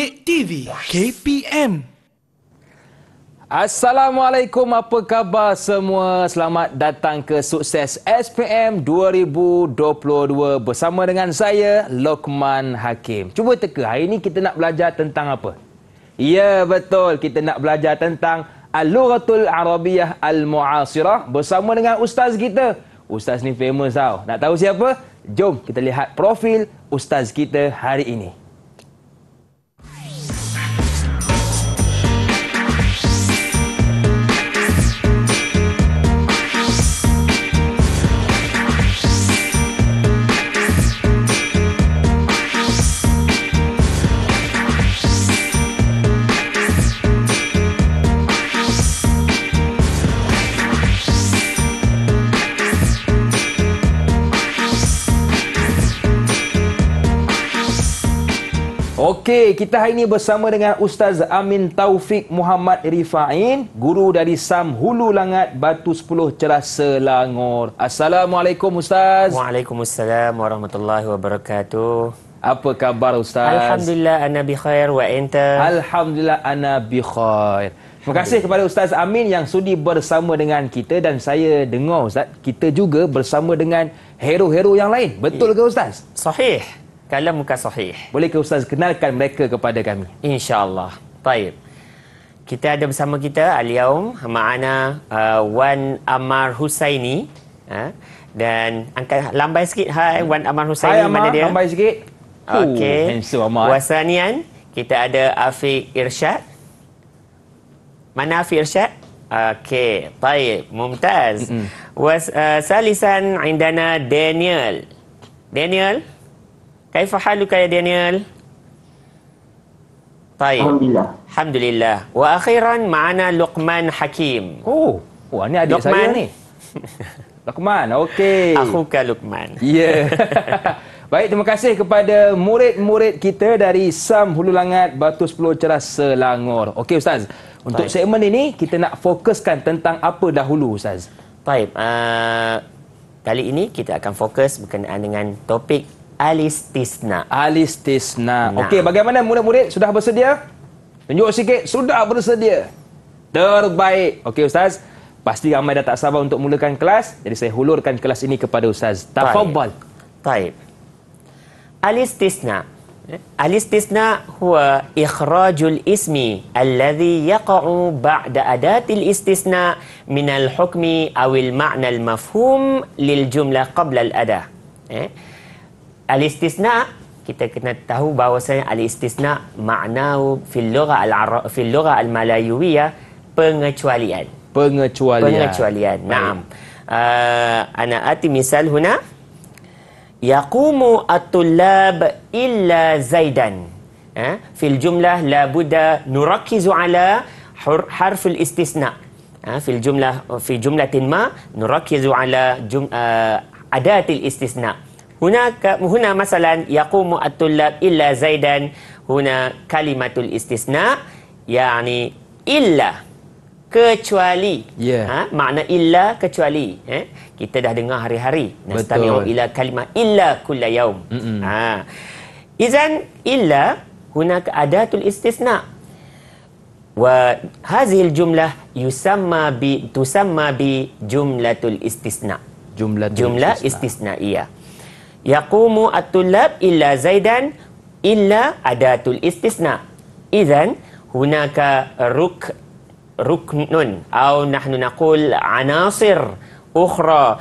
Cik TV KPM. Assalamualaikum, apa khabar semua? Selamat datang ke Sukses SPM 2022 bersama dengan saya, Lokman Hakim. Cuba teka, hari ini kita nak belajar tentang apa? Ya, betul. Kita nak belajar tentang Al-Lughatul Arabiyah Al-Mu'asirah bersama dengan ustaz kita. Ustaz ni famous tau. Nak tahu siapa? Jom kita lihat profil ustaz kita hari ini. Okey, kita hari ini bersama dengan Ustaz Amin Taufik Muhammad Rifain, guru dari Sam Hulu Langat Batu 10 Cerah Selangor. Assalamualaikum Ustaz. Waalaikumsalam warahmatullahi wabarakatuh. Apa khabar Ustaz? Alhamdulillah, ana bi khair wa anta. Alhamdulillah, ana bi khair. Terima kasih kepada Ustaz Amin yang sudi bersama dengan kita dan saya dengar Ustaz, kita juga bersama dengan hero-hero yang lain. Betul ke Ustaz? Sahih kalau muka sahih. boleh ke Ustaz kenalkan mereka kepada kami? InsyaAllah. Baik. Kita ada bersama kita Aliaum Ma'ana uh, Wan Amar Husaini. Uh, dan angkat lambai sikit. Hai Wan Amar Husaini. Hai Amar, mana dia? lambai sikit. Okey. Handsome Wasanian. Kita ada Afiq Irsyad. Mana Afiq Irsyad? Okey, baik, mumtaz. Mm-hmm. Was uh, salisan indana Daniel. Daniel, Kaifa haluka ya Daniel? Baik. Alhamdulillah. Alhamdulillah. Wa akhiran ma'ana Luqman Hakim. Oh, wah ni adik Luqman. saya ni. Luqman, okey. Akhuka Luqman. Ya. Yeah. Baik, terima kasih kepada murid-murid kita dari Sam Hulu Langat, Batu Sepuluh Cerah, Selangor. Okey, Ustaz. Untuk Taib. segmen ini, kita nak fokuskan tentang apa dahulu, Ustaz? Baik. Uh, kali ini, kita akan fokus berkenaan dengan topik alistisna. Alistisna. Nah. Okey, bagaimana murid-murid sudah bersedia? Tunjuk sikit sudah bersedia. Terbaik. Okey, ustaz. Pasti ramai dah tak sabar untuk mulakan kelas. Jadi saya hulurkan kelas ini kepada ustaz. Tafadhal. Taib. Alistisna. Alistisna huwa ikhrajul ismi alladhi yaqa'u ba'da adatil istisna minal hukmi awil ma'nal mafhum lil jumlah qabla al-adah. Eh? al-istisna kita kena tahu bahawasanya al-istisna makna fil lugha al-arab fil lugha al-malayuwiyah pengecualian pengecualian pengecualian naam uh, ana ati misal huna yaqumu at-tullab illa zaidan eh? fil jumlah la budda nurakkizu ala hur, harf al-istisna eh? fil jumlah fi jumlatin ma nurakkizu ala jum, uh, ah, adat al-istisna' Hunaka huna masalan yaqumu at-tullab illa Zaidan. Huna kalimatul istisna yani illa kecuali. Yeah. Ha makna illa kecuali eh. Kita dah dengar hari-hari nastami'u ila kalimah illa kullayawm. Mm-mm. Ha. Izan illa hunaka adatul istisna. Wa hazil jumlah yusamma bi tusamma bi jumlatul istisna. Jumlah istisna. Jumlah istisna iya. Yaqumu at-tullab illa Zaidan illa adatul istisna. Idzan hunaka ruk ruknun atau nahnu naqul anasir ukhra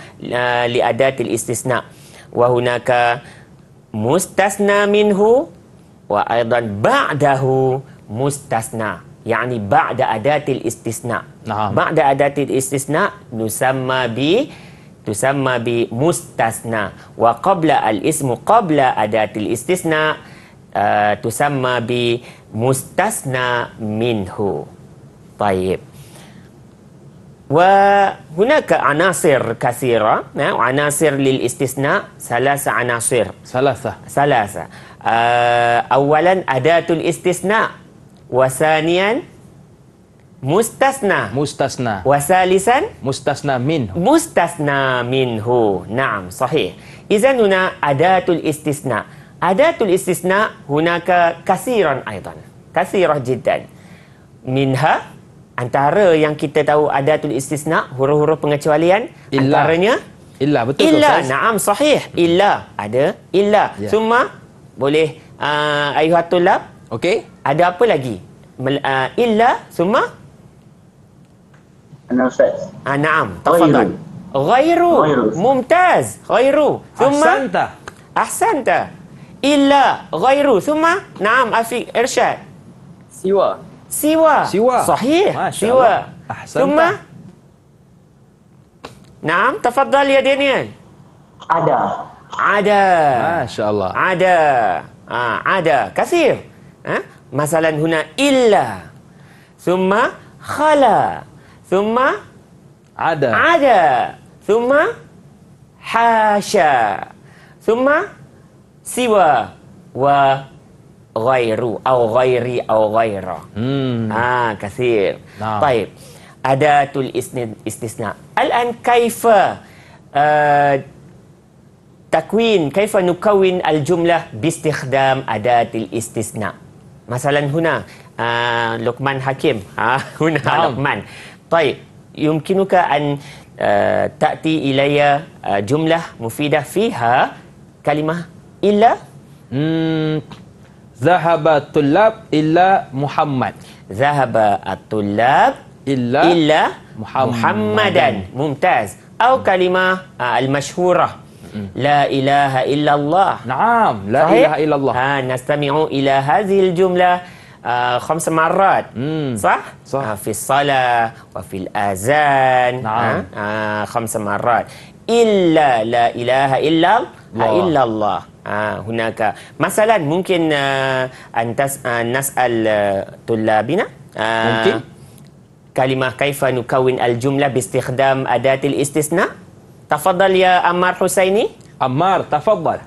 liadatil istisna. Wa hunaka mustasna minhu wa aidan ba'dahu mustasna. يعني بعد أداة الاستثناء نعم. بعد أداة الاستثناء نسمى ب تسمى بمستثنى وقبل الاسم قبل أداة الاستثناء آه، تسمى بمستثنى منه طيب وهناك عناصر كثيرة عناصر للاستثناء ثلاثة عناصر ثلاثة ثلاثة آه، أولا أداة الاستثناء وثانيا Mustasna. Mustasna. Wasalisan? Mustasna min. Mustasna minhu. Naam, sahih. Izan huna adatul istisna. Adatul istisna huna hunaka kasiran aydan. Kasirah jiddan. Minha, antara yang kita tahu adatul istisna, huruf-huruf pengecualian, illa. antaranya... Illa, betul illa. tu. naam, sahih. Illa, ada illa. Yeah. Cuma, boleh uh, ah, ayuhatul lab. Okey. Ada apa lagi? Mel, uh, illa, summa Ana Ustaz. Ah, naam. Tafadhal. Ghairu. Mumtaz. Ghairu. Thumma. Ahsanta. Ahsanta. Illa. Ghairu. Thumma. Naam. Afiq. Irsyad. Siwa. Siwa. Siwa. Sahih. Siwa. Ahsanta. Thumma. Naam. Tafadhal ya Daniel. Ada. Ada. Masya Allah. Ada. Ah, ada. Kasih. Ah, ha? Masalan huna illa. Thumma khala. Thumma ada. Ada. Thumma hasha. Thumma siwa wa ghairu au ghairi au ghaira. Hmm. Ah, ha, kasir. Nah. Baik. Ada tul isnin istisna. Al an kaifa uh, takwin kaifa nukawin al jumlah bi istikhdam adatil istisna. Masalan huna, uh, Luqman Hakim. Ha, huna Luqman. طيب يمكنك أن تأتي إلي جملة مفيدة فيها كلمة إلا ذهب الطلاب إلا محمد ذهب الطلاب إلا, إلا محمد. محمدا ممتاز أو كلمة المشهورة لا إله إلا الله نعم لا صحيح؟ إله إلا الله نستمع إلى هذه الجملة آه، خمس مرات صح؟ صح آه، في الصلاة وفي الآذان نعم. آه، خمس مرات إلا لا إله إلا الله إلا الله هناك مثلا ممكن أن نسأل طلابنا ممكن كلمة كيف نكون الجملة باستخدام أداة الاستثناء تفضل يا أمار حسيني أمار تفضل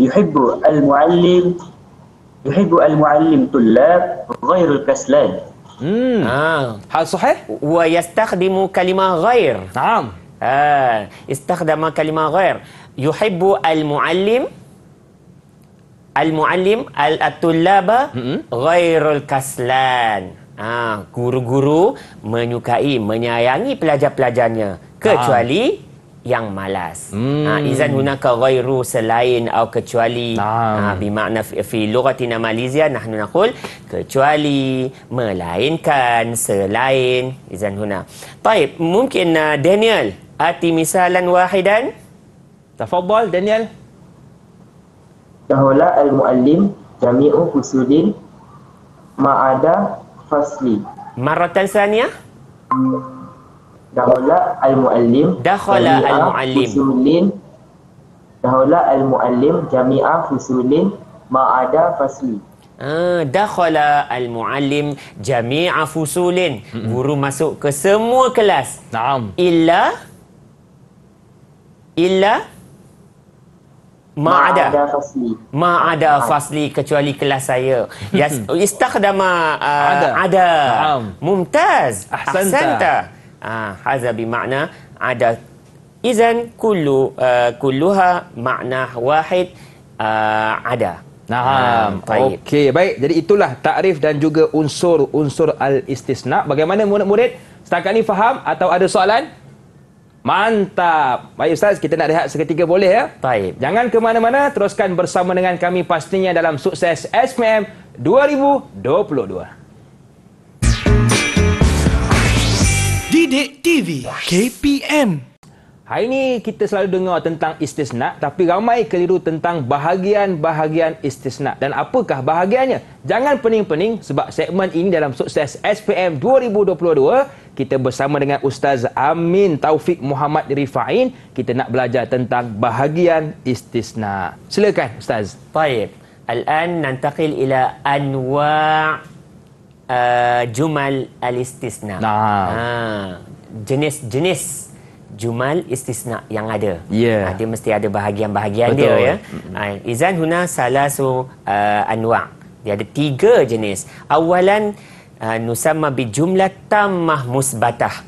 يحب المعلم يحب المعلم طلاب غير الكسلان امم هل صحيح ويستخدم كلمه غير نعم اه استخدم كلمه غير يحب المعلم المعلم الطلاب غير الكسلان اه guru-guru menyukai menyayangi pelajar-pelajarnya kecuali ah yang malas. Hmm. Ha, izan hunaka ghairu selain atau kecuali. Nah. Ha, bimakna fi, fi lughatina Malaysia, nahnu nakul kecuali, melainkan, selain. Izan huna. Taib, mungkin uh, Daniel, ati misalan wahidan. Tafadbal, Daniel. Tahola al-muallim jami'u husudin ma'ada fasli. Maratan saniah. Hmm dahula al muallim dahula al muallim fusulin al muallim jami'a fusulin ma ada fasli Ah, dakhala al-muallim jami'a fusulin. Mm-hmm. Guru masuk ke semua kelas. Naam. Illa illa ma'ada fasli. Ma'ada fasli kecuali kelas saya. Ya istakhdama uh, ah, ada. ada. Naam. Mumtaz. Ahsanta. Ahsanta. Ah, hadza bi makna ada izan kullu uh, kulluha makna wahid uh, ada Nah, ah, okey baik. Jadi itulah takrif dan juga unsur-unsur al-istisna. Bagaimana murid-murid setakat ni faham atau ada soalan? Mantap. Baik ustaz, kita nak rehat seketika boleh ya? Baik. Jangan ke mana-mana, teruskan bersama dengan kami pastinya dalam sukses SPM 2022. Sidik TV KPM Hari ini kita selalu dengar tentang istisna tapi ramai keliru tentang bahagian-bahagian istisna dan apakah bahagiannya? Jangan pening-pening sebab segmen ini dalam sukses SPM 2022 kita bersama dengan Ustaz Amin Taufik Muhammad Rifain kita nak belajar tentang bahagian istisna. Silakan Ustaz. Baik. Al-an nantaqil ila anwa' uh, jumal al Ah. Ah. Jenis-jenis jumal istisna yang ada. Yeah. Ah, dia mesti ada bahagian-bahagian Betul. dia ya. Mm-hmm. Ah, izan huna salasu uh, anwa'. Dia ada tiga jenis. Awalan uh, nusamma bi jumlah tammah musbatah.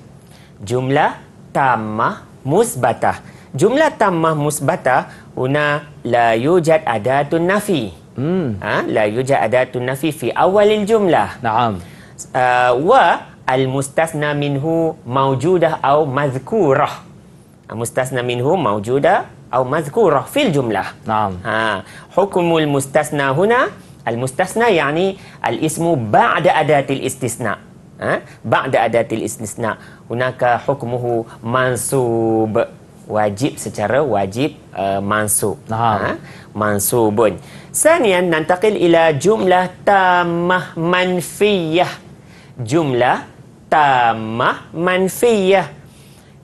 Jumlah tamah musbatah. Jumlah tamah musbatah una la yujad adatun nafi. أه؟ لا يوجد أداة النفي في أول الجملة نعم أه والمستثنى منه موجودة أو مذكورة المستثنى منه موجودة أو مذكورة في الجملة نعم أه حكم المستثنى هنا المستثنى يعني الاسم بعد أداة الاستثناء أه؟ بعد أداة الاستثناء هناك حكمه منصوب واجب secara واجب آه، منصوب mansub. نعم. آه، mansubun. Sanian nantaqil ila jumlah tamah manfiyah. Jumlah tamah manfiyah.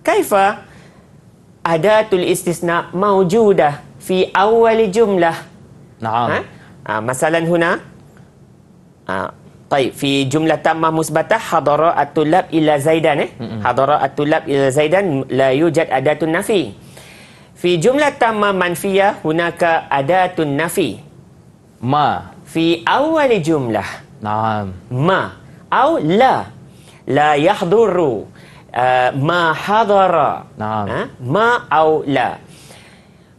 Kaifa ada tul istisna mawjudah fi awal jumlah. Naam. Ha? Ha, masalan huna. Ha, طيب في جملة تامة مثبتة حضر الطلاب إلى زيدان حضر الطلاب zaidan زيدان لا يوجد أداة النفي في جملة تامة منفية هناك أداة النفي ما في أول جملة نعم ما أو لا لا يحضر آه، ما حضر نعم آه، ما أو لا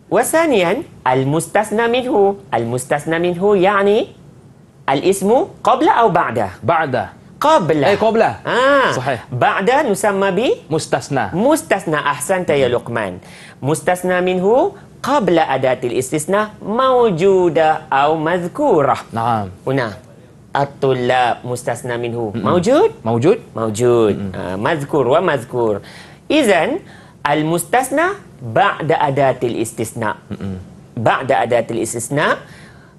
وثانيا المستثنى منه المستثنى منه يعني الاسم قبل أو بعده بعده قبل أي قبل آه. صحيح بعد نسمى ب مستثنى مستثنى أحسنت يا لقمان مستثنى منه قبل أداة الاستثناء موجودة أو مذكورة نعم هنا الطلاب مستثنى منه م -م. موجود موجود موجود م آه مذكور ومذكور إذا المستثنى بعد أداة الاستثناء بعد أداة الاستثناء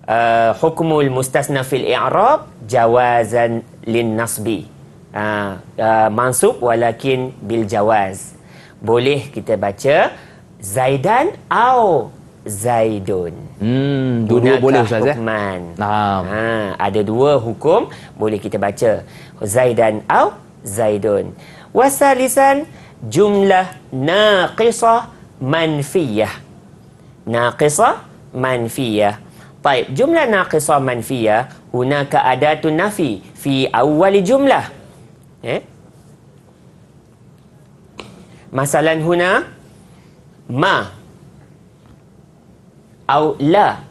آه حكم المستثنى في الإعراب جوازا lin nasbi ha, uh, ah, mansub walakin bil jawaz boleh kita baca zaidan au zaidun hmm dua, -dua boleh ustaz eh nah. ha ada dua hukum boleh kita baca zaidan au zaidun wasalisan jumlah naqisah manfiyah naqisah manfiyah baik jumlah naqisah manfiyah hunaka adatun nafi fi awwali jumlah eh masalan huna ma au la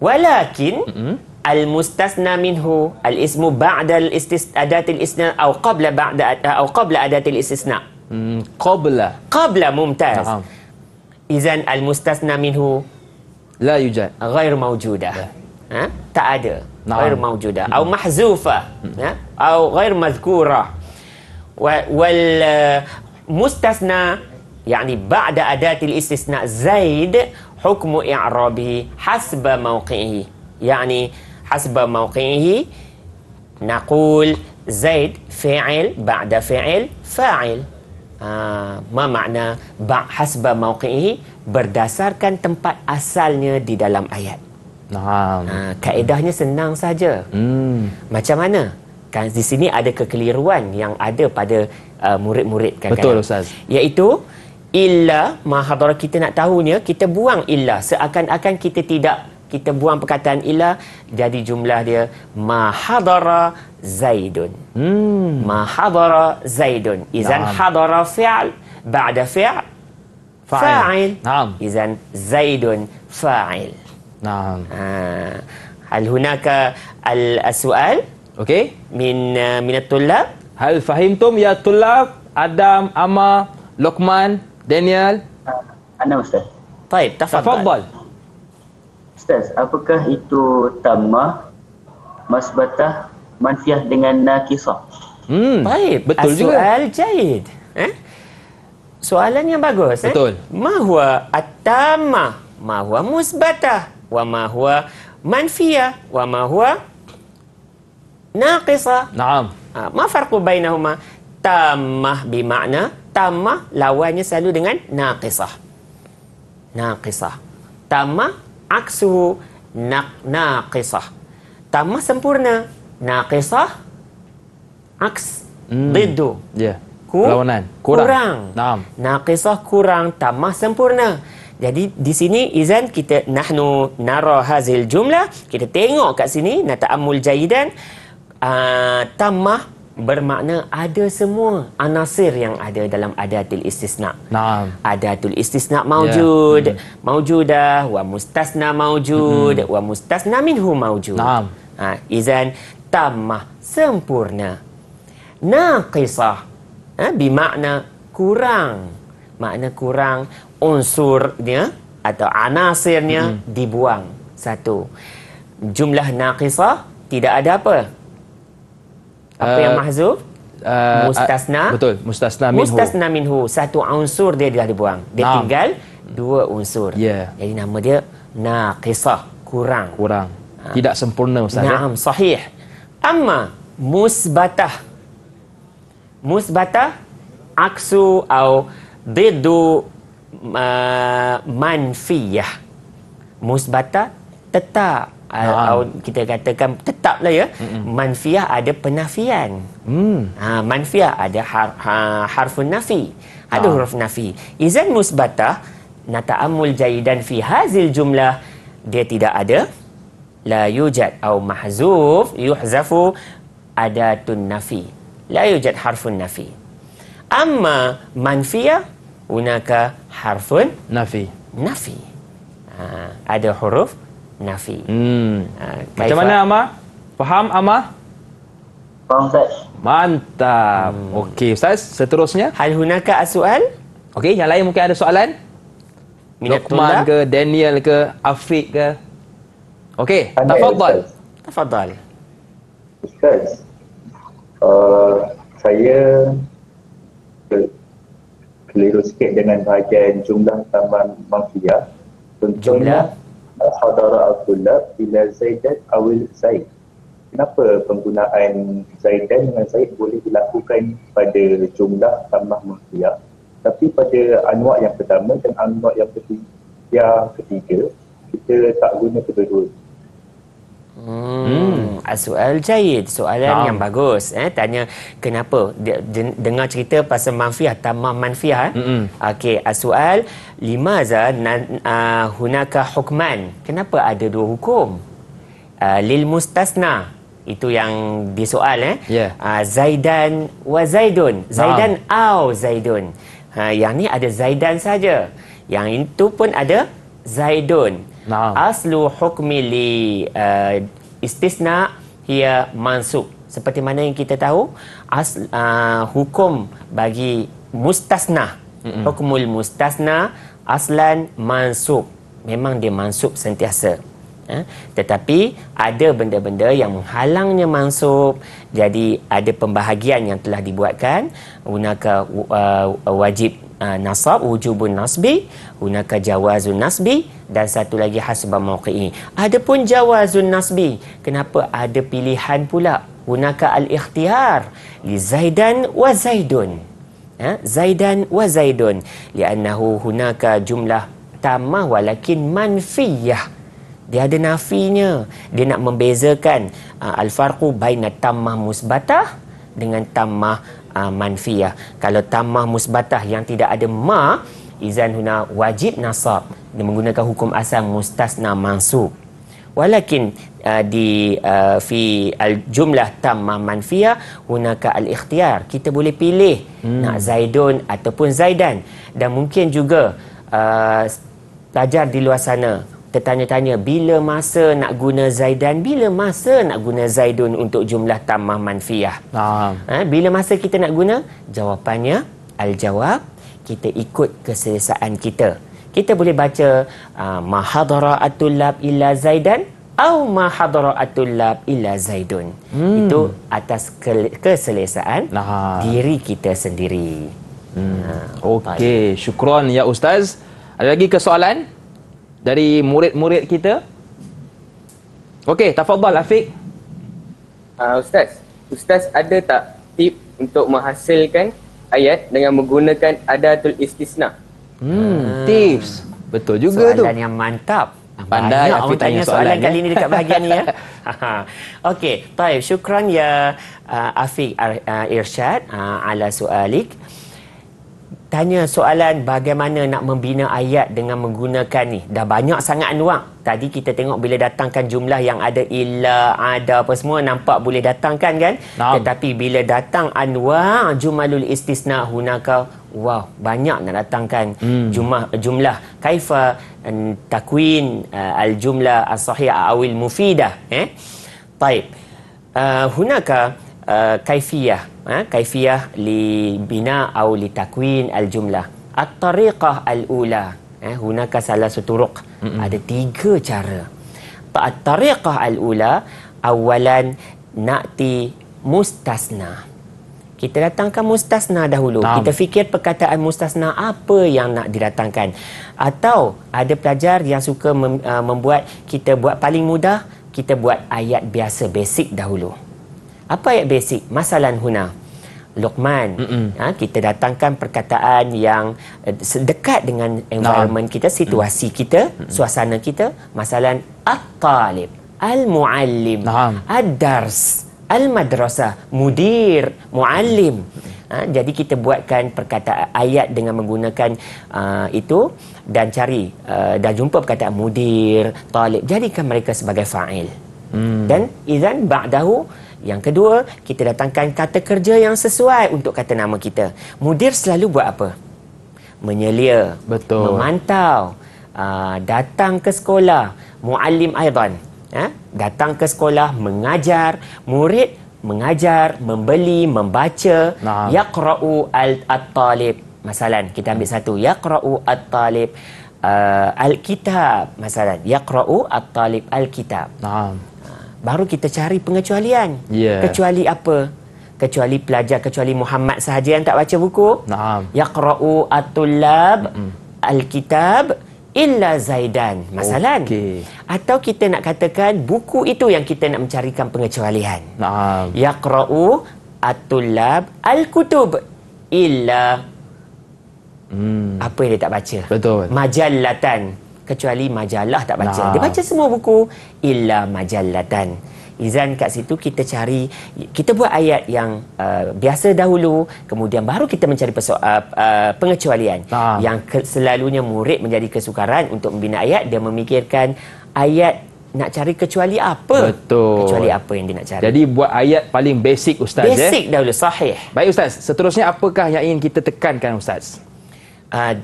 walakin mm-hmm. al mustasna minhu al ismu ba'da al adat al isna au qabla ba'da au qabla adat al istisna mm, qabla qabla mumtaz uh-huh. izan al mustasna minhu la yujad ghair mawjuda yeah ha? tak ada ghair nah. maujuda atau hmm. mahzufa ya atau ghair mazkura wal eh, mustasna yani ba'da adatil istisna zaid hukmu i'rabi hasba mawqihi yani hasba mawqihi naqul zaid fi'il ba'da fi'il fa'il Ha, ma makna ba hasba mauqihi berdasarkan tempat asalnya di dalam ayat. Faham. Ha, kaedahnya senang saja. Hmm. Macam mana? Kan di sini ada kekeliruan yang ada pada uh, murid-murid kan. Betul kan? ustaz. Iaitu illa mahadhara kita nak tahunya kita buang illa seakan-akan kita tidak kita buang perkataan illa jadi jumlah dia mahadhara zaidun. Hmm. Mahadhara zaidun. Izan hadhara fi'l ba'da fi'l fa'il. Naam. Izan zaidun fa'il. Naam. Ha. hunaka al-su'al? Okey. Min uh, min tulab, hal fahim tum ya tulab Adam, Amma, Lokman, Daniel? Ha. Ana ustaz. Baik, tafadhal. Tafadhal. Ustaz, apakah itu tamah masbatah manfiah dengan nakisah? Hmm. Baik, betul juga. Soal jaid. Eh? Soalan yang bagus. Eh? Betul. Eh? Mahwa at-tamah? Mahwa musbatah? wa ma huwa manfiya wa ma huwa naqisa. Naam. Ha, ma farqu bainahuma? Tammah bi makna tammah lawannya selalu dengan naqisah. Naqisah. Tammah aksu naq naqisah. Tammah sempurna. Naqisah aks hmm. Ya. Yeah. Ku, Kurang. kurang. Naam. Naqisah kurang, tammah sempurna. Jadi di sini izan kita nahnu nara hazil jumlah. Kita tengok kat sini nata amul jaidan uh, ah, tamah bermakna ada semua anasir yang ada dalam adatul istisna. Naam. Adatul istisna ya. maujud, yeah. mm. maujudah wa mustasna maujud, mm. wa mustasna minhu maujud. Naam. Ha, izan tamah sempurna. Naqisah ha, bermakna kurang. Makna kurang unsurnya atau anasirnya hmm. dibuang. Satu. Jumlah naqisah tidak ada apa? Apa uh, yang eh, mahzuf? Uh, mustasna. Uh, betul, mustasna minhu. Mustasna minhu, satu unsur dia dah dibuang. Dia nah. tinggal dua unsur. Yeah. Jadi nama dia naqisah, kurang. Kurang. Ha. Tidak sempurna ustaz. Ya? Naam, sahih. Amma musbatah. Musbatah aksu atau diddu manfiyah musbata tetap Uh, kita katakan tetap lah ya mm manfiah ada penafian mm. ha, ah, manfiah ada har, ha, harfun nafi ada huruf nafi izan musbatah nata'amul jayidan fi hazil jumlah dia tidak ada la yujad au mahzuf yuhzafu adatun nafi la yujad harfun nafi amma manfiah هناك حرف nafi. نفي ha, ada huruf nafi. Hmm. Ha, Macam mana Amar? Faham Amar? Faham Ustaz. Mantap. Hmm. Okey Ustaz, seterusnya. Hal hunaka asu'al? Okey, yang lain mungkin ada soalan? Lokman ke, Daniel ke, Afiq ke? Okey, Tafadal. Tafadal. Ustaz, uh, saya keliru sikit dengan bahagian jumlah taman mafia. Contohnya, eh, Hadara Al-Kulab bila Zaidat awil Zaid. Kenapa penggunaan Zaidan dengan Zaid boleh dilakukan pada jumlah tambah mafia tapi pada anwar yang pertama dan anwar yang ketiga, yang ketiga kita tak guna kedua-dua Hmm. Ah, soal jahit Soalan nah. yang bagus eh? Tanya kenapa Dengar cerita pasal manfiah Tamah manfiah eh? mm-hmm. Okey ah, Soal Lima za ah, Hunaka hukman Kenapa ada dua hukum uh, Lil mustasna itu yang disoal eh yeah. uh, Zaidan wa Zaidun Zaidan au Zaidun ha, yang ni ada Zaidan saja yang itu pun ada Zaidun. Naam. Aslu hukmi li uh, istisna hiya mansub. Seperti mana yang kita tahu, as, uh, hukum bagi mustasna, mm-hmm. hukmul mustasna aslan mansub. Memang dia mansub sentiasa. Ha? Tetapi ada benda-benda yang menghalangnya mansub. Jadi ada pembahagian yang telah dibuatkan. Gunakan uh, wajib Ah, nasab wujubun nasbi hunaka jawazun nasbi dan satu lagi hasbah mauqi'i adapun jawazun nasbi kenapa ada pilihan pula hunaka al ikhtiyar li zaidan wa zaidun ha? zaidan wa zaidun liannahu hunaka jumlah tamah walakin manfiyah dia ada nafinya dia nak membezakan uh, ah, al farqu bainat tamah musbatah dengan tamah uh, manfiah. Kalau tamah musbatah yang tidak ada ma, izan huna wajib nasab. Dia menggunakan hukum asal mustasna mansub. Walakin uh, di uh, fi al jumlah tamma manfiah hunaka al ikhtiar kita boleh pilih hmm. nak zaidun ataupun zaidan dan mungkin juga uh, pelajar di luar sana tertanya-tanya bila masa nak guna zaidan bila masa nak guna zaidun untuk jumlah tamah manfiyah? ha, bila masa kita nak guna jawapannya al-jawab kita ikut keselesaan kita kita boleh baca ah, mahadaraatul lab illa zaidan atau mahadaraatul lab illa zaidun hmm. itu atas ke- keselesaan ah. diri kita sendiri hmm. ha, okey syukran ya ustaz ada lagi ke soalan? dari murid-murid kita. Okey, tafadhal Afiq. Uh, ustaz, ustaz ada tak tip untuk menghasilkan ayat dengan menggunakan adatul istisna? Hmm, ah. tips. Betul juga soalan tu. Soalan yang mantap. Pandai Afiq tanya, tanya soalan, soalan ya? kali kan? ni dekat bahagian ni ya. Okey, baik. Syukran ya uh, Afiq uh, Irsyad uh, ala soalik tanya soalan bagaimana nak membina ayat dengan menggunakan ni dah banyak sangat nuak tadi kita tengok bila datangkan jumlah yang ada illa ada apa semua nampak boleh datangkan kan nah. tetapi bila datang anwa' jumalul istisna hunaka wow banyak nak datangkan hmm. jumlah jumlah kaifa mm, takwin uh, eh, al jumlah as sahih awil mufidah eh baik uh, eh, hunaka Eh, kaifiyah ha? kaifiyah li bina au li takwin al jumlah at tariqah al ula eh hunaka salah suturuk mm-hmm. ada tiga cara at tariqah al ula awalan nakti mustasna kita datangkan mustasna dahulu Tam. kita fikir perkataan mustasna apa yang nak didatangkan atau ada pelajar yang suka mem, uh, membuat kita buat paling mudah kita buat ayat biasa basic dahulu apa ayat basic masalan huna Luqman ha, kita datangkan perkataan yang uh, dekat dengan environment nah. kita situasi mm. Mm-mm. kita suasana kita masalan al talib al-muallim nah. ad-dars al madrasa, mudir muallim mm. ha, jadi kita buatkan perkataan ayat dengan menggunakan uh, itu dan cari uh, dan jumpa perkataan mudir talib jadikan mereka sebagai fa'il mm. dan izan ba'dahu yang kedua, kita datangkan kata kerja yang sesuai untuk kata nama kita. Mudir selalu buat apa? Menyelia. Betul. Memantau. Uh, datang ke sekolah. Mu'alim Aydan. Huh? Ha? Datang ke sekolah, mengajar. Murid, mengajar, membeli, membaca. Nah. Yaqra'u al-talib. Masalah, kita ambil satu. Yaqra'u al-talib. Uh, ah, Alkitab Masalah Yaqra'u At-talib Alkitab baru kita cari pengecualian. Yeah. Kecuali apa? Kecuali pelajar, kecuali Muhammad sahaja yang tak baca buku. Naam. Yaqra'u atulab mm -mm. al illa Zaidan. Masalan. Okay. Atau kita nak katakan buku itu yang kita nak mencarikan pengecualian. Naam. Yaqra'u atulab al illa... Hmm. Apa yang dia tak baca? Betul. Majallatan kecuali majalah tak baca. Nah. Dia baca semua buku illa majallatan. Izan kat situ kita cari kita buat ayat yang uh, biasa dahulu kemudian baru kita mencari persoal, uh, uh, pengecualian nah. yang selalunya murid menjadi kesukaran untuk membina ayat dia memikirkan ayat nak cari kecuali apa? Betul. Kecuali apa yang dia nak cari. Jadi buat ayat paling basic ustaz basic ya? eh. Basic dahulu sahih. Baik ustaz, seterusnya apakah yang ingin kita tekankan ustaz? Uh,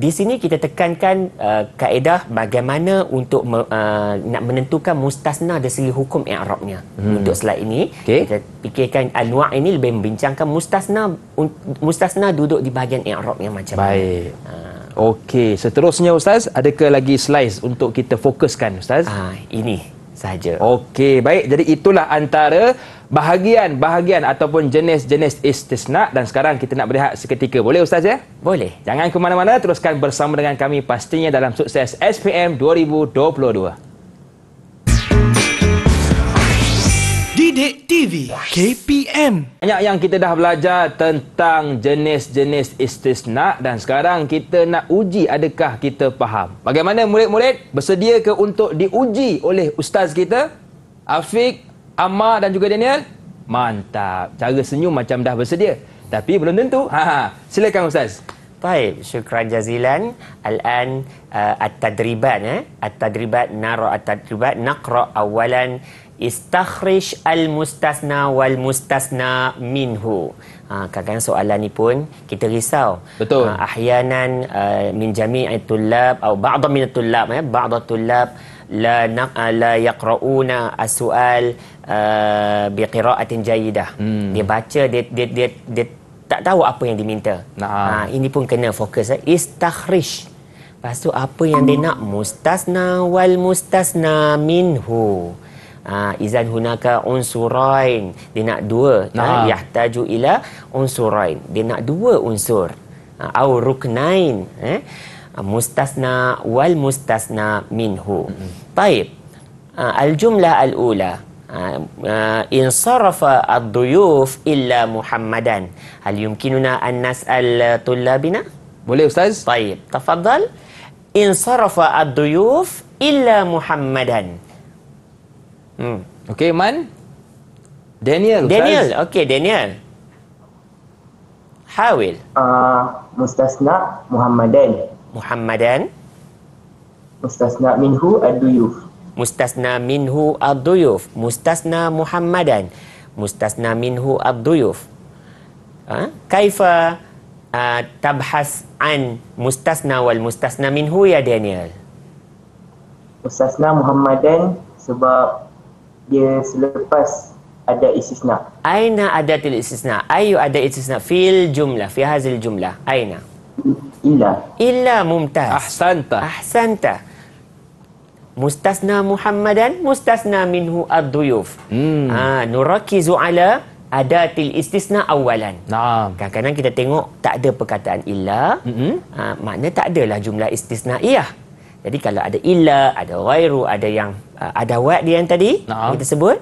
di sini kita tekankan uh, kaedah bagaimana untuk me, uh, nak menentukan mustasna dari segi hukum i'rabnya. Hmm. Untuk slide ini okay. kita fikirkan anwa' ini lebih membincangkan mustasna un, mustasna duduk di bahagian i'rab yang macam Baik. mana. Baik. Uh, Okey, seterusnya ustaz, ada ke lagi slice untuk kita fokuskan ustaz? Ah, ini saja. Okey, baik. Jadi itulah antara bahagian-bahagian ataupun jenis-jenis istisna dan sekarang kita nak berehat seketika. Boleh Ustaz ya? Boleh. Jangan ke mana-mana, teruskan bersama dengan kami pastinya dalam sukses SPM 2022. Didik TV KPM Banyak yang kita dah belajar tentang jenis-jenis istisna dan sekarang kita nak uji adakah kita faham. Bagaimana murid-murid bersedia ke untuk diuji oleh ustaz kita? Afiq Ammar dan juga Daniel Mantap Cara senyum macam dah bersedia Tapi belum tentu ha, ha. Silakan Ustaz Baik, syukran jazilan. Al-an uh, at-tadribat eh. At-tadribat nara at-tadribat naqra awalan istakhrij al-mustasna wal mustasna minhu. Ha, kadang-kadang soalan ni pun kita risau. Betul. Ha, ahyanan uh, min jami'i tullab atau ba'd min tullab eh, ba'd tullab uh, la na, uh, la yaqrauna as-su'al ah, uh, ah, bi qira'atin jayyidah hmm. dia baca dia dia, dia dia tak tahu apa yang diminta nah. ha ini pun kena fokus eh. istakhrish pastu apa yang dia nak mustasna wal mustasna minhu ha izan hunaka unsurain dia nak dua eh. nah. ha, yahtaju ila unsurain dia nak dua unsur ha, au ruknain eh مستثنى والمستثنى منه طيب آه، الجملة الأولى آه، آه، إن صرف الضيوف إلا محمدا هل يمكننا أن نسأل طلابنا؟ بولي أستاذ طيب تفضل إن صرف الضيوف إلا محمدا أوكي من؟ دانيال دانيال أوكي دانيال حاول آه مستثنى محمدان Muhammadan mustasna minhu ad-duyuf mustasna minhu ad-duyuf mustasna Muhammadan mustasna minhu ad-duyuf ha? kaifa uh, tabhas an mustasna wal mustasna minhu ya Daniel mustasna Muhammadan sebab dia selepas ada istisna aina ada til istisna ayu ada istisna fil jumlah fi hazil jumlah aina illa illa mumtaz ahsanta ahsanta mustasna muhammadan mustasna minhu ad-duyuf hmm. ha nurakizu ala adatil istisna awalan naam kadang-kadang kita tengok tak ada perkataan illa hmm ha makna tak adalah jumlah istisna iya jadi kalau ada illa ada wa'iru, ada yang ha, ada wa dia yang tadi naam. kita sebut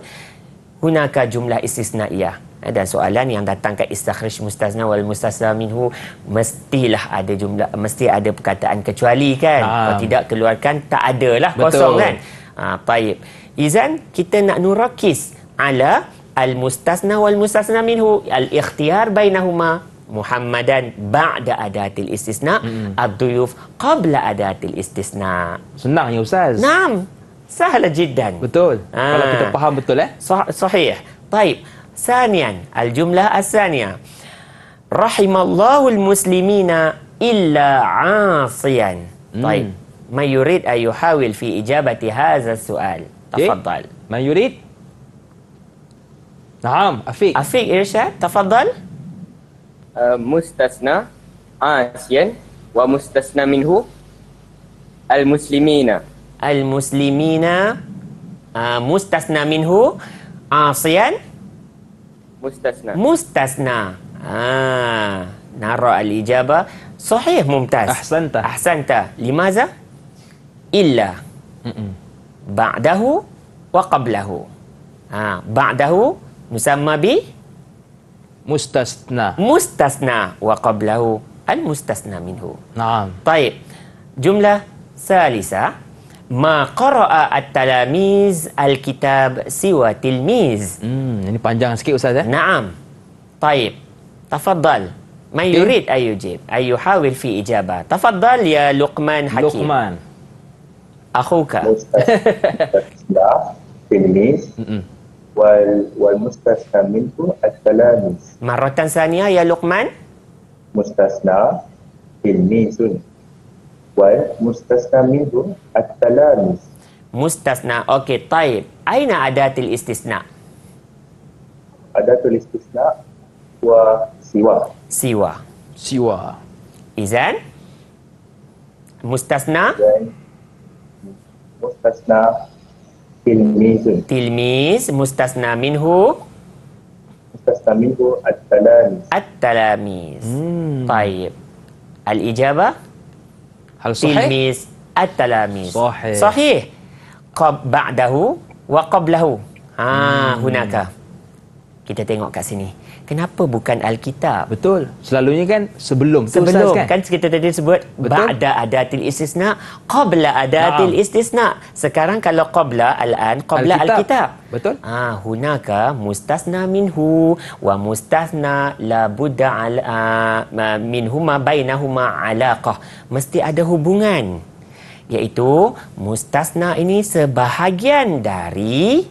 hunaka jumlah istisna iya Eh, dan soalan yang datang kat istakhraj mustazna wal mustasna minhu mestilah ada jumlah mesti ada perkataan kecuali kan ha. kalau tidak keluarkan tak ada lah kosong kan ha baik izan kita nak nurakis ala al mustasna wal mustasna minhu al ikhtiyar bainahuma Muhammadan ba'da adatil istisna hmm. abduyuf qabla adatil istisna senang ya ustaz naam sahla jiddan betul ha. kalau ah. kita faham betul eh sah sahih baik ثانيا الجملة الثانية رحم الله المسلمين إلا عاصيا طيب من يريد أن يحاول في إجابة هذا السؤال إيه؟ تفضل من يريد؟ نعم أفيق أفيق إرشاد تفضل أه، مستثنى عاصيا ومستثنى منه المسلمين المسلمين آه، مستثنى منه عاصيا مستثنى مستثنى آه نرى الإجابة صحيح ممتاز أحسنت أحسنت لماذا؟ إلا بعده وقبله آه بعده نسمى ب مستثنى مستثنى وقبله المستثنى منه نعم طيب جملة ثالثة ما قرأ التلاميذ الكتاب سوى تلميذ hmm, ini panjang sikit ustaz eh نعم طيب تفضل من إيه؟ يريد ان يجيب ان يحاول في اجابه تفضل يا لقمان حكيم لقمان اخوك تلميذ والمستثنى منه التلاميذ مرة ثانية يا لقمان مستثنى تلميذ wal mustasna minhu at-talamis. Mustasna. Okey, taib. Aina adatil istisna? Adatul istisna wa siwa. Siwa. Siwa. Izan? Mustasna? Mustasna tilmiz. Tilmiz. Mustasna minhu? Mustasna minhu at-talamis. At-talamis. Hmm. Taib. Al-ijabah? Hal sahih. Tilmiz at-talamiz. Sahih. Sahih. Qab ba'dahu wa qablahu. Ha, hmm. hunaka. Kita tengok kat sini kenapa bukan Alkitab? Betul. Selalunya kan sebelum. Sebelum. Tu kan? kan kita tadi sebut ba'da adatil istisna, qabla adatil nah. istisna. Sekarang kalau qabla al-an, qabla Al-Kitab. al Betul. Ah, hunaka mustasna minhu wa mustasna la budda ala minhuma bainahuma alaqah. Mesti ada hubungan. Iaitu mustasna ini sebahagian dari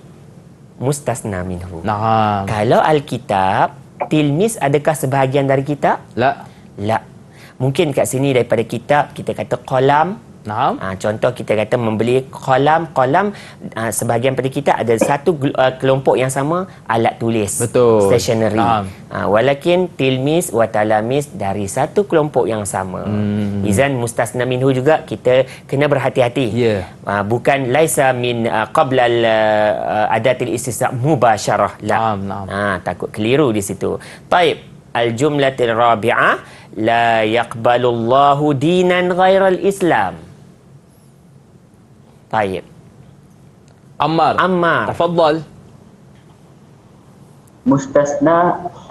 mustasna minhu. Nah. Kalau alkitab tilmis adakah sebahagian dari kitab? La. La. Mungkin kat sini daripada kitab kita kata kolam, Nah. Ha, contoh kita kata membeli kolam-kolam ha, ah, sebahagian pada kita ada satu uh, kelompok yang sama alat tulis. Betul. Stationery. Nah. Ha, walakin tilmis wa talamis dari satu kelompok yang sama. Hmm. Izan mustasna minhu juga kita kena berhati-hati. Yeah. Ya. Ha, bukan laisa min uh, ah, qabla al uh, adatil istisna mubasharah Nah, nah. Ha, takut keliru di situ. Taib al jumlatir rabi'ah la yaqbalu Allahu dinan ghairal Islam. طيب عمار عمار تفضل مستثنى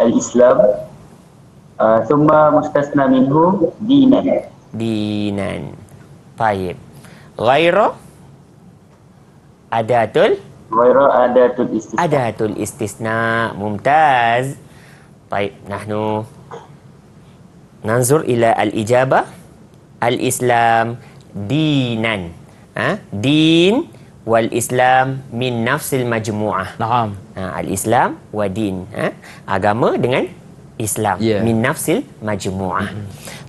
الاسلام ثم مستثنى منه دينا دينا طيب غير أداة ال غير أداة الاستثناء أداة الاستثناء ممتاز طيب نحن ننظر إلى الإجابة الإسلام دينا ha? din wal islam min nafsil majmuah. Naam. Ha, al islam wa din, ha? agama dengan islam yeah. min nafsil majmuah. Mm-hmm.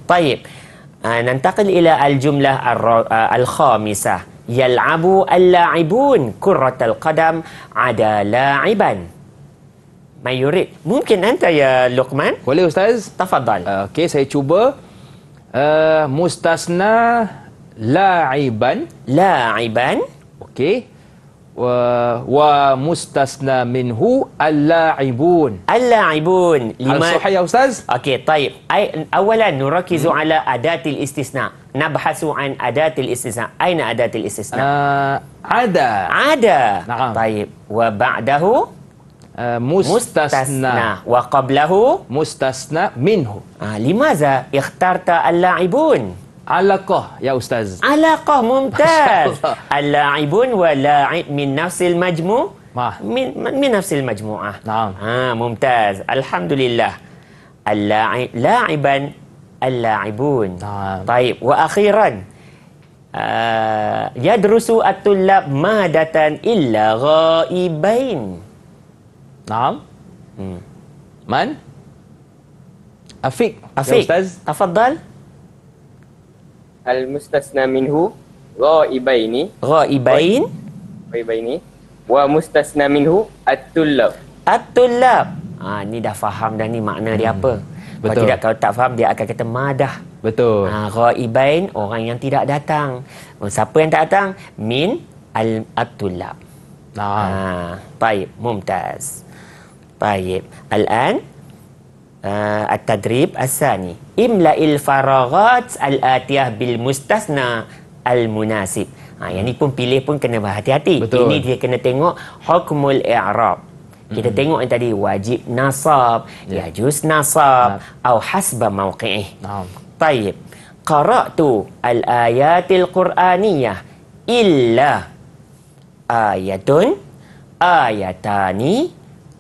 Tayib. Ha, nantaqil ila al jumlah uh, al khamisah. Yal'abu al-la'ibun kurrat qadam ada la'iban. Mayurid. Mungkin anta ya Luqman? Boleh Ustaz? Tafadhal. Uh, Okey, saya cuba. Uh, mustasna لاعبا لاعبا اوكي ومستثنى منه اللاعبون اللاعبون لماذا صحيح يا استاذ اوكي طيب أي اولا نركز على اداه الاستثناء نبحث عن اداه الاستثناء اين اداه الاستثناء آه عدا عدا نعم طيب وبعده آه مستثنى, مستثنى وقبله مستثنى منه آه لماذا اخترت اللاعبون علاقة يا أستاذ علاقة ممتاز اللاعب ولاعب من نفس المجموع من, من نفس المجموعة نعم آه ممتاز الحمد لله اللاعب لاعبا اللاعبون نعم. طيب وأخيرا آه يدرس الطلاب مادة إلا غائبين نعم من؟ أفيك أفيك أستاذ تفضل al mustasna minhu ghaibaini ghaibain ghaibaini wa mustasna minhu at-tullab at-tullab ha, ni dah faham dah ni makna hmm. dia apa Betul. kalau tidak kalau tak faham dia akan kata madah betul ha, ghaibain orang yang tidak datang siapa yang tak datang min al at-tullab ah ha, baik mumtaz baik al-an uh, at-tadrib asani imla'il faraghat al-atiyah bil mustasna al-munasib. Ha yang ni pun pilih pun kena berhati-hati. Ini dia kena tengok hukmul i'rab. Kita mm-hmm. tengok yang tadi wajib nasab, yeah. Ya, juz nasab atau yeah. hasba mauqi'ih. Naam. Tayyib. Qara'tu al-ayatil Qur'aniyah illa ayatun ayatani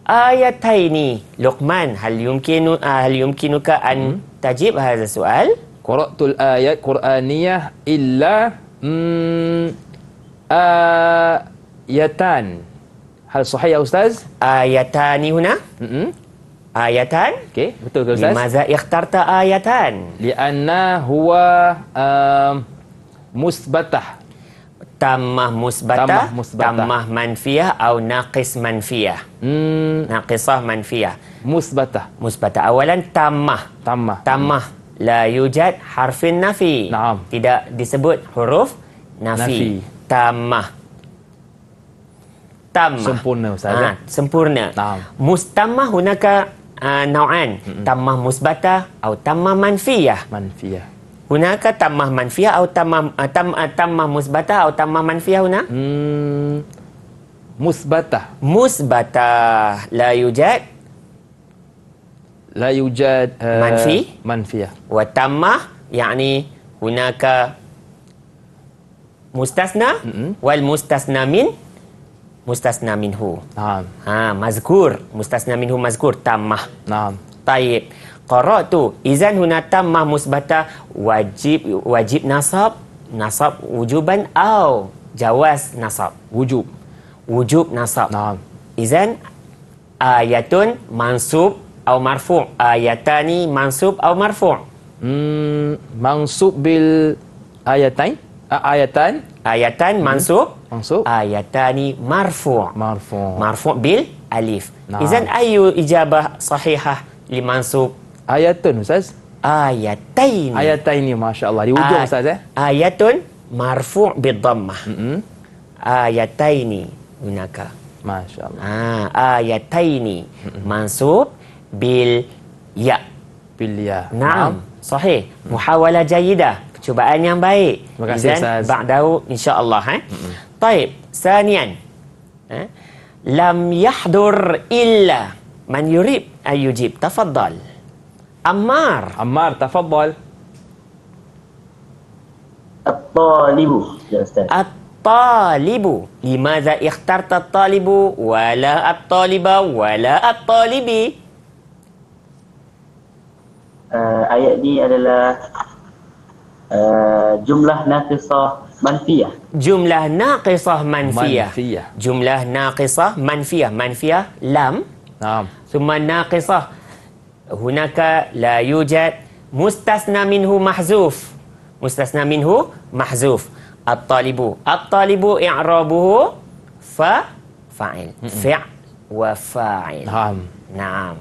ayataini Luqman hal yumkinu uh, hal yumkinuka an hmm. tajib hadha sual qara'tul ayat qur'aniyah illa mm, ayatan hal sahih ya ustaz ayatani huna hmm -mm. ayatan okey betul ke ustaz limaza ikhtarta ayatan li anna huwa uh, musbatah tamah musbata, tamah, musbata. tamah manfiah atau naqis manfiah. Hmm. Naqisah manfiah. Musbata. Musbata. Awalan tamah. Tamah. Tamah. Hmm. La yujad harfin nafi. Naam. Tidak disebut huruf nafi. nafi. Tamah. Tamah. Sempurna Ustaz. Ha, ya? sempurna. Naam. Mustamah hunaka uh, nau'an. Mm Tamah musbata atau tamah manfiah. Manfiah. Hunaka tamah manfiah atau tamah uh, tam, uh, tamah musbata atau tamah manfiah huna? Hmm. Musbata. Musbata la yujad la yujad uh, manfi manfiah. Wa tamah yakni hunaka mustasna mm-hmm. wal mustasna min mustasna minhu. Naam. Ha, mazkur. Mustasna minhu mazkur tamah. Naam. Tayyib qara tu izan hunatam mah musbata wajib wajib nasab nasab wujuban au jawaz nasab wujub wujub nasab nعم izan ayatun mansub au marfu ayatani mansub au marfu hmm mansub bil ayatain ayatan ayatan hmm. mansub hmm. mansub ayatani marfu marfu marfu bil alif nah. izan ayu ijabah sahihah limansub Ayatun Ustaz Ayatain Ayatain Masya Allah Di ujung Ustaz eh? Ayatun Marfu' bidhammah mm -hmm. Ayataini unaka. Masya Allah ah, ha, Ayataini mm -hmm. Mansub Bil Ya Bil Ya Naam Sahih mm -hmm. Muhawalah jayidah Percubaan yang baik Terima kasih Ustaz Ba'dahu Insya Allah eh? mm -hmm. Taib Sanian eh? Lam yahdur illa Man yurib ayujib Tafaddal Ammar. Ammar, tafadhal. At-talibu. Ya, At-talibu. Limaza ikhtarta at-talibu? Wala at-taliba, wala at-talibi. Uh, ayat ni adalah uh, jumlah naqisah manfiah. Jumlah naqisah manfiah. manfiah. Jumlah naqisah manfiah. Manfiah lam. Lam. Nah. Suma naqisah. هناك لا يوجد مستثنى منه محذوف مستثنى منه محذوف الطالب الطالب إعرابه فاعل فعل وفاعل نعم نعم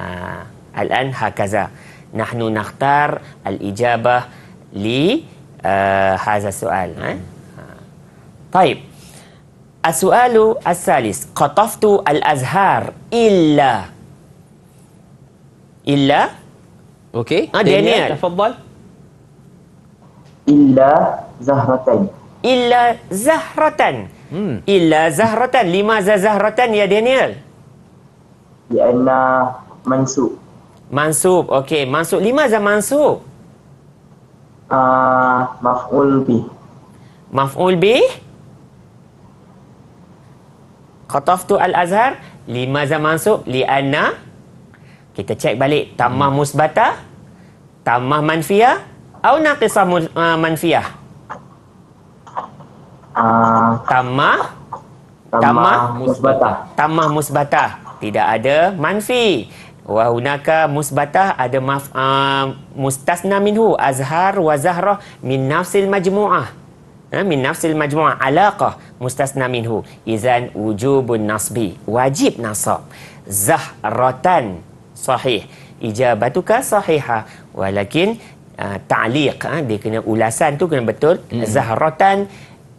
آه. الآن هكذا نحن نختار الإجابة لهذا آه، السؤال آه. طيب السؤال الثالث قطفت الأزهار إلا illa okey ha, Daniel tafadhal illa zahratan illa zahratan hmm. illa zahratan lima zahratan ya Daniel ya anna mansub mansub okey mansub lima za mansub uh, maf'ul bi maf'ul bi qataftu al azhar lima za mansub li anna kita cek balik tamah hmm. musbata, tamah manfiyah. atau naqisah uh, manfiyah? uh, tamah tamah musbata, tamah musbata. tidak ada manfi wa hunaka musbatah ada maf, uh, mustasna minhu azhar wa zahra min nafsil majmu'ah ha, min nafsil majmu'ah alaqah mustasna minhu izan wujubun nasbi wajib nasab zahratan sahih. Ijabah tu kan sahihah. Walakin uh, ta'liq ha? dia kena ulasan tu kena betul. Hmm. Zahratan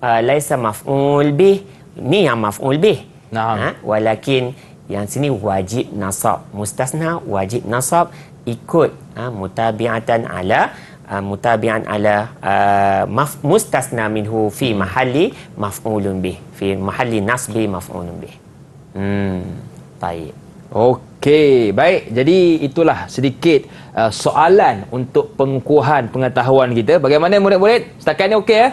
uh, laisa maf'ul bih. Ni yang maf'ul bih. Nah. Ha? Walakin yang sini wajib nasab. Mustasna wajib nasab ikut ha? mutabiatan ala Uh, mutabi'an ala uh, maf, mustasna minhu fi mahalli maf'ulun bih fi mahalli nasbi maf'ulun bih hmm طيب Okey, baik. Jadi itulah sedikit uh, soalan untuk pengukuhan pengetahuan kita. Bagaimana murid-murid? Setakat ni okey ya? Eh?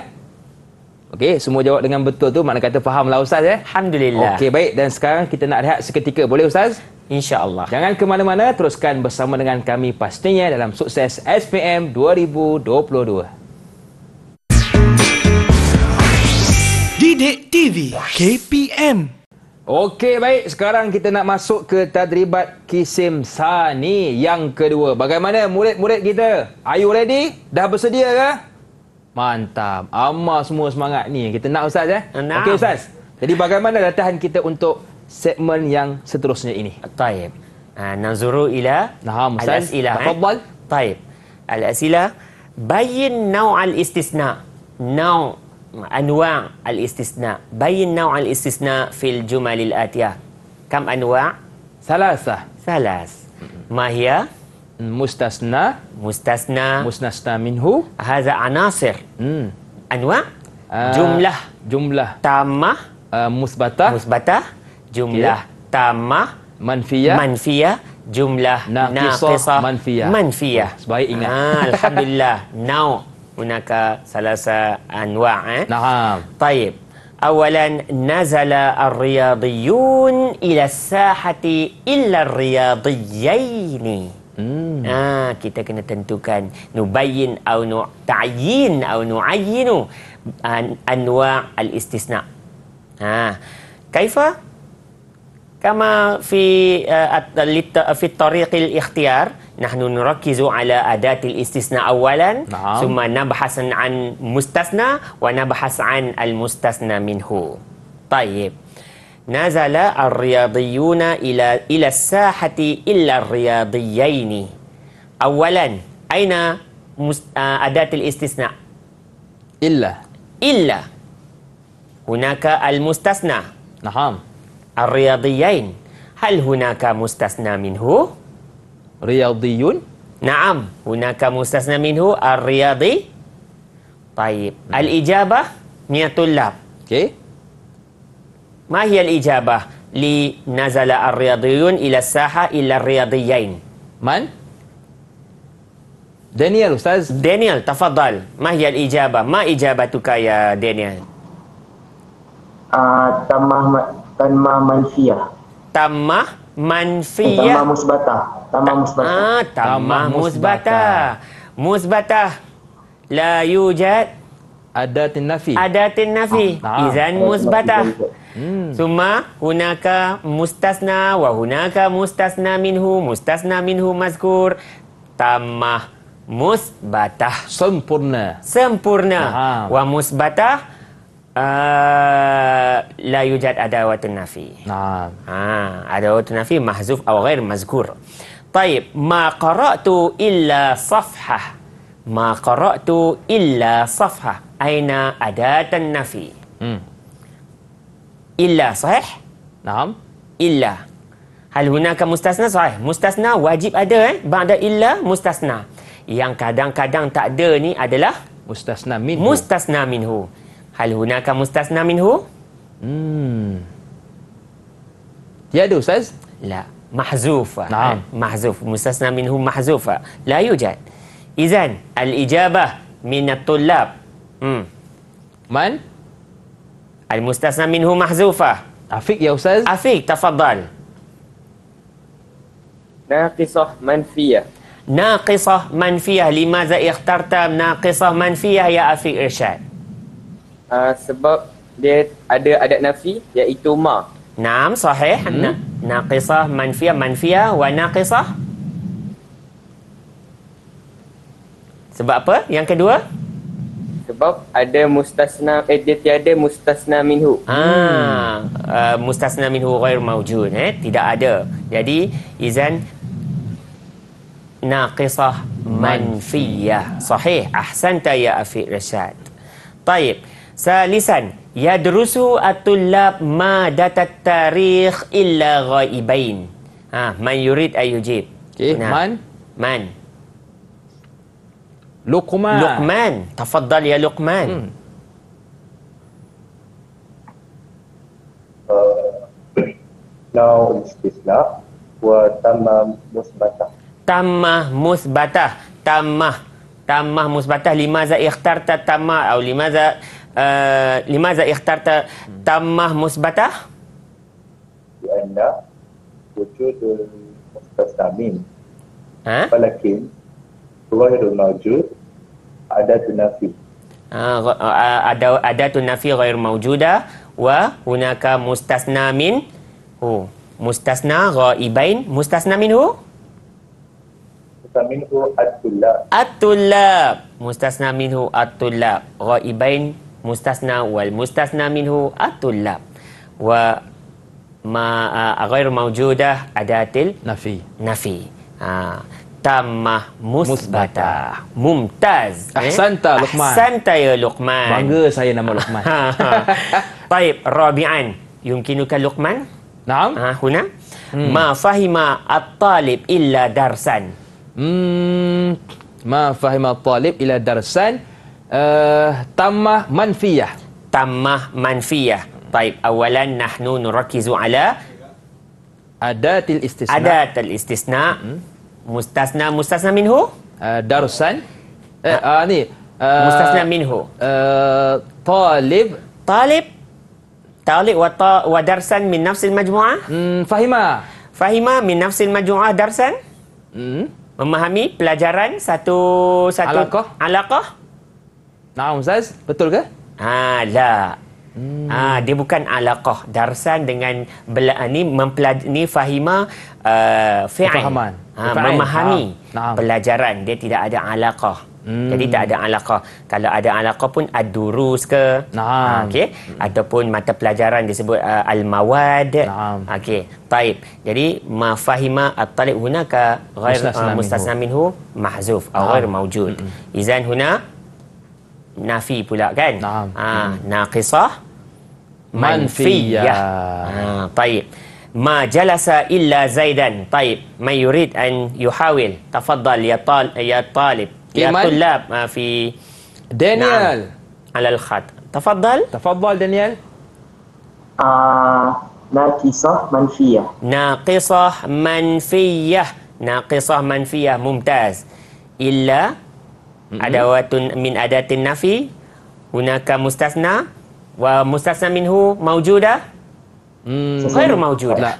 Okey, semua jawab dengan betul tu. Mana kata faham lah Ustaz ya? Eh? Alhamdulillah. Okey, baik. Dan sekarang kita nak rehat seketika. Boleh Ustaz? InsyaAllah. Jangan ke mana-mana. Teruskan bersama dengan kami pastinya dalam sukses SPM 2022. Didik TV KPM Okey, baik. Sekarang kita nak masuk ke tadribat Kisim Sani yang kedua. Bagaimana murid-murid kita? Are you ready? Dah bersedia ke? Mantap. Amal semua semangat ni. Kita nak Ustaz eh? Okey Ustaz. Jadi bagaimana latihan kita untuk segmen yang seterusnya ini? Taib. Ah, nazuru ila Naham, Ustaz. al-asilah. Eh? Taib. Al-asilah. Bayin naw al-istisna. Naw أنواع الاستثناء بين نوع الاستثناء في الجمل الآتية كم أنواع؟ ثلاثة ثلاث ما هي؟ مستثنى مستثنى مستثنى منه هذا عناصر مم. أنواع آه جملة جملة تامة آه مثبتة مثبتة جملة تامة منفية منفية جملة ناقصة, ناقصة منفية منفية sebaik ingat ah, Alhamdulillah hunaka salasa anwa' eh. Naam. Tayib. Awalan nazala ar-riyadiyun ila sahati illa ar-riyadiyain. Hmm. Ah, kita kena tentukan nubayyin au nu ta'yin au nu'ayyinu an anwa' al-istisna. Ha. Kaifa? كما في آه، في الطريق الاختيار نحن نركز على أداة الاستثناء أولا نعم. ثم نبحث عن مستثنى ونبحث عن المستثنى منه طيب نزل الرياضيون إلى إلى الساحة إلا الرياضيين أولا أين آه، أداة الاستثناء إلا إلا هناك المستثنى نعم Ar-riyadiyain. Hal hunaka mustasna minhu? Riyadiyun? Naam. Hunaka mustasna minhu ar-riyadi? Taib. Al-ijabah? Niatullah. Okey. Ma hiya al-ijabah? Li nazala ar-riyadiyun ila saha ila riyadiyain. Man? Daniel Ustaz Daniel, tafadhal Ma hiya al-ijabah? Ma ijabatuka ya Daniel? Uh, ah, tamah, tanma manfiyah. Tamma manfiyah. Eh, tamma musbatah. Tamma musbatah. Ah, tamma musbatah. Musbatah. La yujad ada tinafi. Ada tinafi. Ah, Izan musbatah. Hmm. Suma hunaka mustasna wa hunaka mustasna minhu mustasna minhu mazkur tamma musbatah sempurna sempurna Aha. wa musbatah Uh, la yujad adawatun nafi. Nah. Ha, adawatun nafi mahzuf atau ghair mazkur. Baik, ma qara'tu illa safhah. Ma qara'tu illa safhah. Aina adatan nafi? Hmm. Illa sahih? Naam. Illa. Hal hunaka mustasna sahih? Mustasna wajib ada eh. Ba'da illa mustasna. Yang kadang-kadang tak ada ni adalah mustasna minhu. Mustasna minhu. هل هناك مستثنى منه؟ مم. يد أستاذ؟ لا محذوفة نعم محذوف مستثنى منه محذوفة لا يوجد إذا الإجابة من الطلاب مم. من؟ المستثنى منه محذوفة أفيك يا أستاذ أفيك تفضل ناقصة منفية ناقصة منفية لماذا اخترت ناقصة منفية يا أفيك إرشاد uh, sebab dia ada adat nafi iaitu ma. Naam sahih. Hmm. Na naqisah manfiyah manfiyah wa naqisah. Sebab apa? Yang kedua? Sebab ada mustasna eh dia tiada mustasna minhu. Ah, hmm. uh, mustasna minhu ghair maujud eh, tidak ada. Jadi izan naqisah manfiyah. Sahih. Ahsanta ya Afiq Rashad. Baik. Salisan, yadrusu atullab ma datat tarikh illa ghaibain. Ha, man yurid ayujib. Okay, eh, nah. man. Man. Luqman. Luqman. Tafaddal ya Luqman. Law hmm. uh, istisna wa tamah musbatah. Tamah musbatah. Tamah. Tamah musbatah. Lima za ikhtarta tamah. Atau lima za... Eh, limaza ikhtarta tamah musbatah? Anda wujudul mustasamin. Ha? Walakin ghairu mawjud ada tunafi. Ah, ha, ada ada tunafi ghair mawjuda wa hunaka mustasnamin. hu. Oh, mustasna ghaibain mustasna min hu. Mustasna min hu at-tullab. At-tullab. Mustasna min at-tullab. Ghaibain mustasna wal mustasna minhu atullab wa ma uh, ghair mawjudah adatil nafi nafi ha tamah musbata mumtaz eh? ahsanta eh? luqman ahsanta ya luqman bangga saya nama luqman baik rabi'an yumkinuka luqman na'am ha huna hmm. ma fahima at-talib illa darsan hmm ma fahima at-talib illa darsan uh, eh, tamah manfiyah tamah manfiyah baik awalan nahnu nurakizu ala adatil istisna adatil istisna hmm. mustasna mustasna minhu uh, darusan eh ha. uh, ni uh, mustasna minhu uh, talib talib talib wa ta, wa darsan min nafsil majmuah hmm, fahima fahima min nafsil majmuah darsan hmm. memahami pelajaran satu satu alaqah alaqah Nah, Ustaz, betul ke? Haa, tak. Hmm. Ha, dia bukan alaqah darsan dengan bela, ah, ni mempelaj ni fahima uh, fi'il. Ha, memahami ha. pelajaran. Dia tidak ada alaqah. Hmm. Jadi tak ada alaqah. Kalau ada alaqah pun ad-durus ke? Nah. Ha, okay. Ataupun mata pelajaran disebut uh, al-mawad. Nah. Okey. Taib. Jadi ma fahima at-talib hunaka ghair uh, mahzuf atau nah. ghair mawjud. Izan huna nafi pula kan? Naam. Ha, naqisah manfiyah. Ha, طيب. ما جلس إلا زيدا طيب من يريد أن يحاول تفضل يا طالب يا طالب يا طلاب آه، في دانيال نعم على الخط تفضل تفضل دانيال آه، ناقصة منفية ناقصة منفية ناقصة منفية ممتاز إلا Ada watun min adatin nafi hunaka mustasna wa mustasna minhu mawjuda hmm. khairu mawjuda la.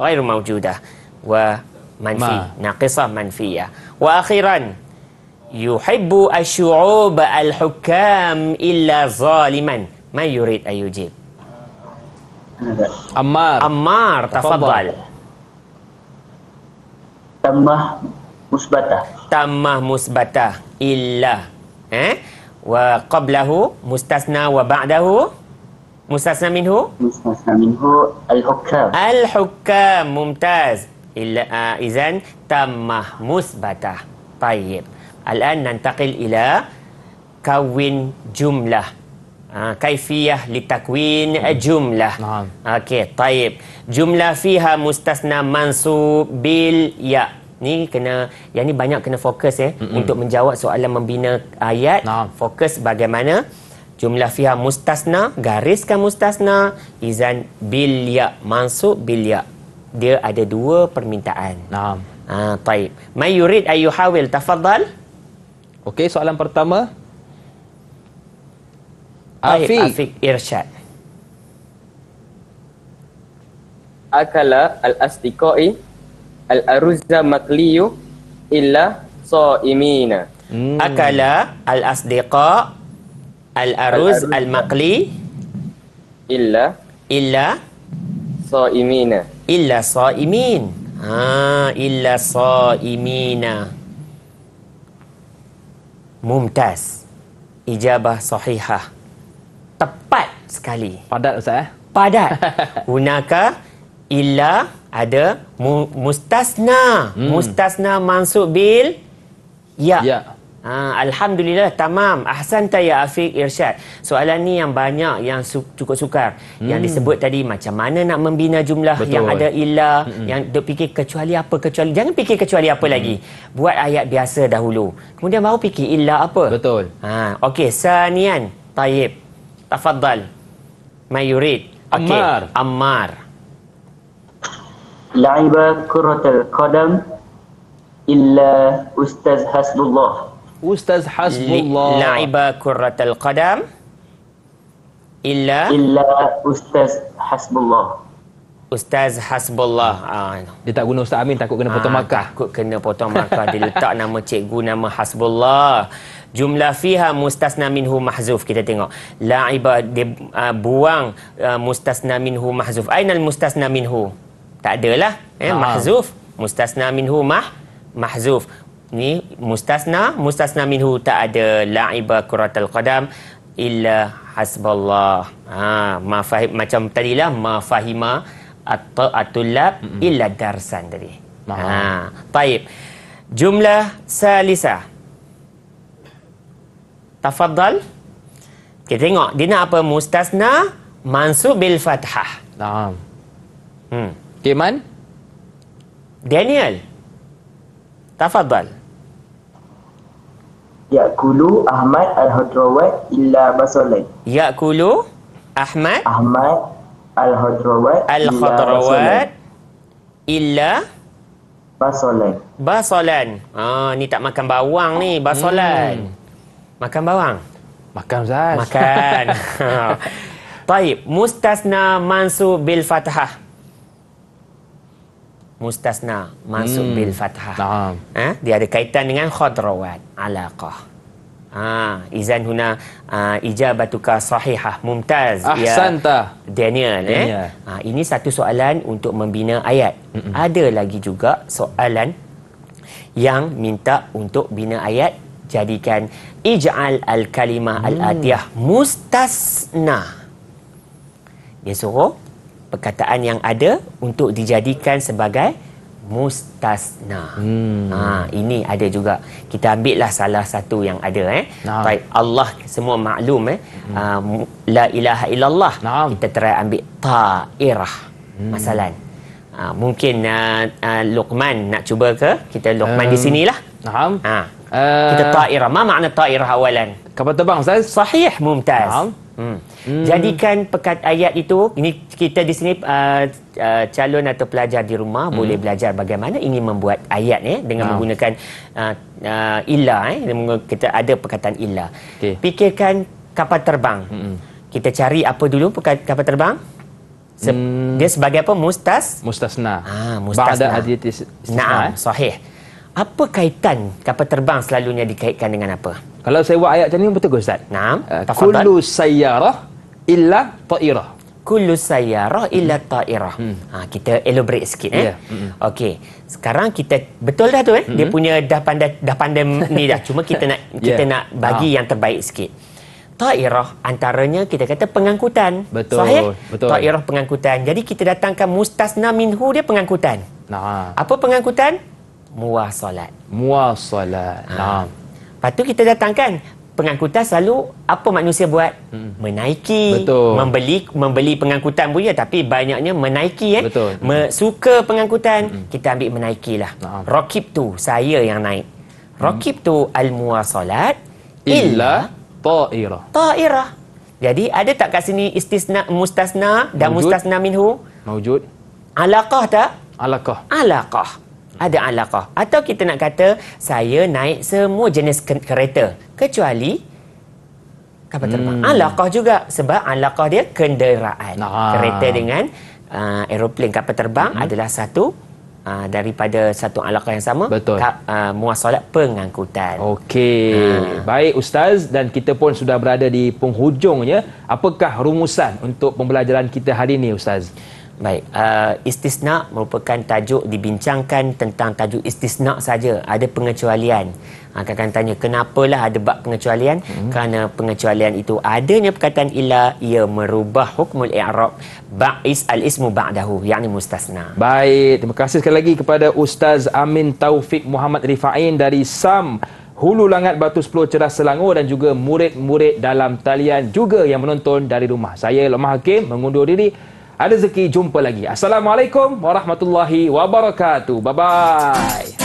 khairu mawjuda wa manfi Ma. naqisah manfiya wa akhiran yuhibbu asyu'ub alhukam illa zaliman man yurid ayujib Ammar Ammar tafadhal Tamah musbatah Tamah musbatah إلا eh? وقبله مستثنى وبعده مستثنى منه مستثنى منه الحكام الحكام ممتاز إلا آه، إذا تمه مثبتة طيب الآن ننتقل إلى كون جملة آه، كيفية لتكوين جملة نعم أوكي طيب جملة فيها مستثنى منصوب بالياء ni kena yang ni banyak kena fokus ya eh, untuk menjawab soalan membina ayat nah. fokus bagaimana jumlah fiha mustasna gariskan mustasna izan bil ya mansub bil ya dia ada dua permintaan nah ha, ah taib may yurid ayu hawil tafadhal okey soalan pertama taib, afiq afiq irsyad akala al-astiqai al-aruzza makliyu illa saimina. Hmm. Akala al-asdiqa al-aruz al-maqli illa illa saimina. Illa saimin. Ha, illa saimina. Mumtaz. Ijabah sahihah. Tepat sekali. Padat Ustaz eh? Padat. Gunakan illa ada mu, mustasna hmm. mustasna mansub bil ya, ya. Ha, alhamdulillah tamam ahsanta ya afiq irsyad soalan ni yang banyak yang su- cukup sukar hmm. yang disebut tadi macam mana nak membina jumlah Betul. yang ada illa hmm. yang dok fikir kecuali apa kecuali jangan fikir kecuali apa hmm. lagi buat ayat biasa dahulu kemudian baru fikir illa apa Betul. ha okey sanian tayyib tafadhal mayurid okay. ammar ammar لعب كرة القدم إلا أستاذ حسب الله أستاذ حسب الله لعب كرة القدم إلا إلا أستاذ Ustaz Hasbullah ha. Dia tak guna Ustaz Amin takut kena potong ha, markah Takut kena potong markah Dia letak nama cikgu nama Hasbullah Jumlah fiha mustasna minhu mahzuf Kita tengok La'ibah dia uh, buang uh, mustasna minhu mahzuf Aina al mustasna minhu tak adalah eh ha. mahzuf mustasna minhu mah mahzuf ni mustasna mustasna minhu tak ada laiba kuratul qadam illa hasballah ha mafahim macam tadilah mafahima atau atulab illa darsan tadi ha taib jumlah salisa tafadhal kita tengok dia nak apa mustasna mansub bil fathah Naam. Hmm. Okey, Man. Daniel. Tafadhal. Ya'kulu Ahmad Al-Hadrawat illa basalai. Ya'kulu Ahmad Ahmad Al-Hadrawat Al-Hadrawat illa basalai. Basalan. Ah, ha, ni tak makan bawang ni, basalan. Hmm. Makan bawang. Makan Ustaz. Makan. Baik, ha. mustasna Mansu bil fathah mustasna masuk hmm. bil fathah. Naam. Ha? dia ada kaitan dengan khadrawat alaqah. Ha, izan huna uh, ijabatuka sahihah mumtaz. Ah Ya, Daniel, Daniel. Eh? Ha, ini satu soalan untuk membina ayat. Mm-mm. Ada lagi juga soalan yang minta untuk bina ayat jadikan ij'al al-kalimah hmm. al-atiyah mustasna. Dia suruh perkataan yang ada untuk dijadikan sebagai mustasna. Hmm. Ha ini ada juga. Kita ambil lah salah satu yang ada eh. Nah. Baik Allah semua maklum eh. Hmm. Uh, la ilaha illallah. Nah. Kita try ambil ta'irah. Hmm. Masalan. Uh, mungkin uh, uh, Luqman nak cuba ke? Kita Luqman um, di eh, sinilah. Naam. Ha. Uh, kita ta'irah. Apa makna ta'irah awalan? Kepada bang Ustaz, sahih mumtaz. Naam. Hmm. Hmm. Jadikan pekat ayat itu ini kita di sini uh, Uh, calon atau pelajar di rumah hmm. boleh belajar bagaimana ingin membuat ayat eh, dengan wow. Ah. menggunakan uh, uh, illa eh kita ada perkataan ilah Okay. Fikirkan kapal terbang. Hmm. Kita cari apa dulu kapal terbang? Se- hmm. Dia sebagai apa? Mustas mustasna. Ah mustasna. hadits. Naam, eh. sahih. Apa kaitan kapal terbang selalunya dikaitkan dengan apa? Kalau saya buat ayat macam ni betul ke ustaz? Naam. Uh, kullu sayyarah illa ta'irah. Kullu sayyarah illa hmm. ta'irah. Hmm. Ha kita elaborate sikit eh. Yeah. Hmm. Okey. Sekarang kita betul dah tu eh. Hmm. Dia punya dah pandai dah pandai ni dah. Cuma kita nak ya. kita yeah. nak bagi ha. yang terbaik sikit. Ta'irah antaranya kita kata pengangkutan. Betul. Sahih? Betul. Ta'irah pengangkutan. Jadi kita datangkan mustasna minhu dia pengangkutan. Nah. Apa pengangkutan? Muasalat. Muasalat. Ah. Naam. Lepas tu kita datangkan pengangkutan selalu apa manusia buat? Hmm. Menaiki, Betul. membeli membeli pengangkutan pun ya tapi banyaknya menaiki eh. Me, hmm. suka pengangkutan, mm kita ambil menaikilah. Nah. Rakib tu saya yang naik. Hmm. Rakib tu al-muwasalat illa ta'ira. Ta'ira. Jadi ada tak kat sini istisna mustasna dan mustasna minhu? Maujud. Alaqah tak? Alaqah. Alaqah ada alaqah atau kita nak kata saya naik semua jenis kereta kecuali kapal terbang hmm. alaqah juga sebab alaqah dia kenderaan ah. kereta dengan uh, aeroplane kapal terbang hmm. adalah satu Uh, daripada satu alaqah yang sama Betul uh, ah, Muasalat pengangkutan Okey uh. Baik Ustaz Dan kita pun sudah berada di penghujungnya Apakah rumusan untuk pembelajaran kita hari ini Ustaz? Baik, uh, istisna merupakan tajuk dibincangkan tentang tajuk istisna saja. Ada pengecualian. Akan ah, tanya kenapa lah ada bab pengecualian? Hmm. Kerana pengecualian itu adanya perkataan ila ia merubah hukmul i'rab ba'is al-ismu ba'dahu yakni mustasna. Baik, terima kasih sekali lagi kepada Ustaz Amin Taufik Muhammad Rifain dari SAM Hulu Langat Batu 10 Cerah Selangor dan juga murid-murid dalam talian juga yang menonton dari rumah. Saya Lomah Hakim mengundur diri. Ada rezeki jumpa lagi. Assalamualaikum warahmatullahi wabarakatuh. Bye bye.